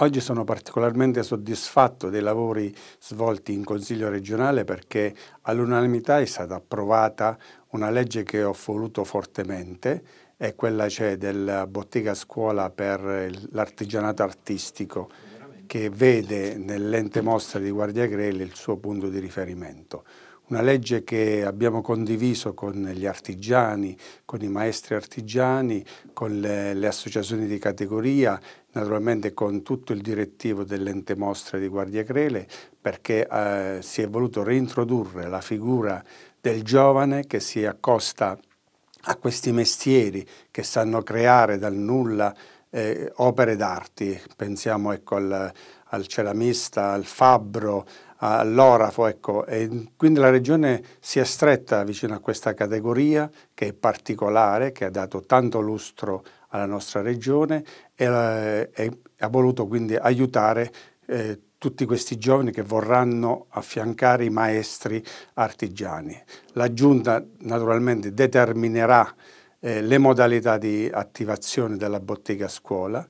Oggi sono particolarmente soddisfatto dei lavori svolti in Consiglio regionale perché all'unanimità è stata approvata una legge che ho voluto fortemente e quella c'è cioè, della bottega scuola per l'artigianato artistico che vede nell'ente mostra di Guardia Grelli il suo punto di riferimento una legge che abbiamo condiviso con gli artigiani, con i maestri artigiani, con le, le associazioni di categoria, naturalmente con tutto il direttivo dell'ente mostra di Guardia Crele, perché eh, si è voluto reintrodurre la figura del giovane che si accosta a questi mestieri che sanno creare dal nulla eh, opere d'arte, pensiamo ecco, al, al ceramista, al fabbro, all'orafo, ecco, e quindi la regione si è stretta vicino a questa categoria che è particolare, che ha dato tanto lustro alla nostra regione e, eh, e ha voluto quindi aiutare eh, tutti questi giovani che vorranno affiancare i maestri artigiani. La Giunta naturalmente determinerà eh, le modalità di attivazione della bottega a scuola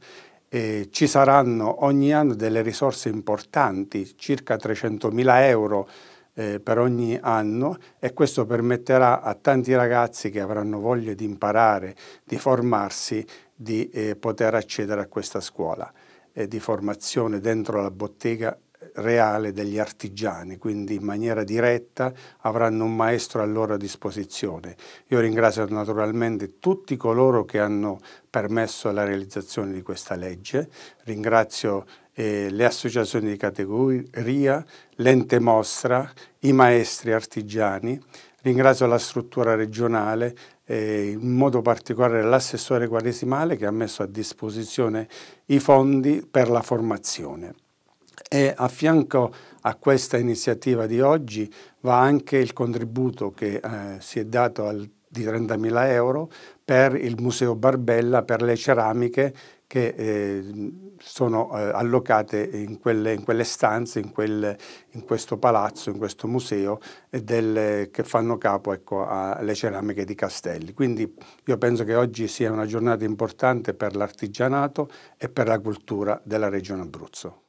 eh, ci saranno ogni anno delle risorse importanti, circa 300.000 euro eh, per ogni anno e questo permetterà a tanti ragazzi che avranno voglia di imparare, di formarsi, di eh, poter accedere a questa scuola eh, di formazione dentro la bottega reale degli artigiani, quindi in maniera diretta avranno un maestro a loro disposizione. Io ringrazio naturalmente tutti coloro che hanno permesso la realizzazione di questa legge, ringrazio eh, le associazioni di categoria, l'ente mostra, i maestri artigiani, ringrazio la struttura regionale, eh, in modo particolare l'assessore quaresimale che ha messo a disposizione i fondi per la formazione. E a fianco a questa iniziativa di oggi va anche il contributo che eh, si è dato al, di 30.000 euro per il Museo Barbella per le ceramiche che eh, sono eh, allocate in quelle, in quelle stanze, in, quel, in, questo palazzo, in questo museo, eh, del, che fanno capo ecco, alle ceramiche di Castelli. Quindi io penso che oggi sia una giornata importante per l'artigianato e per la cultura della Regione Abruzzo.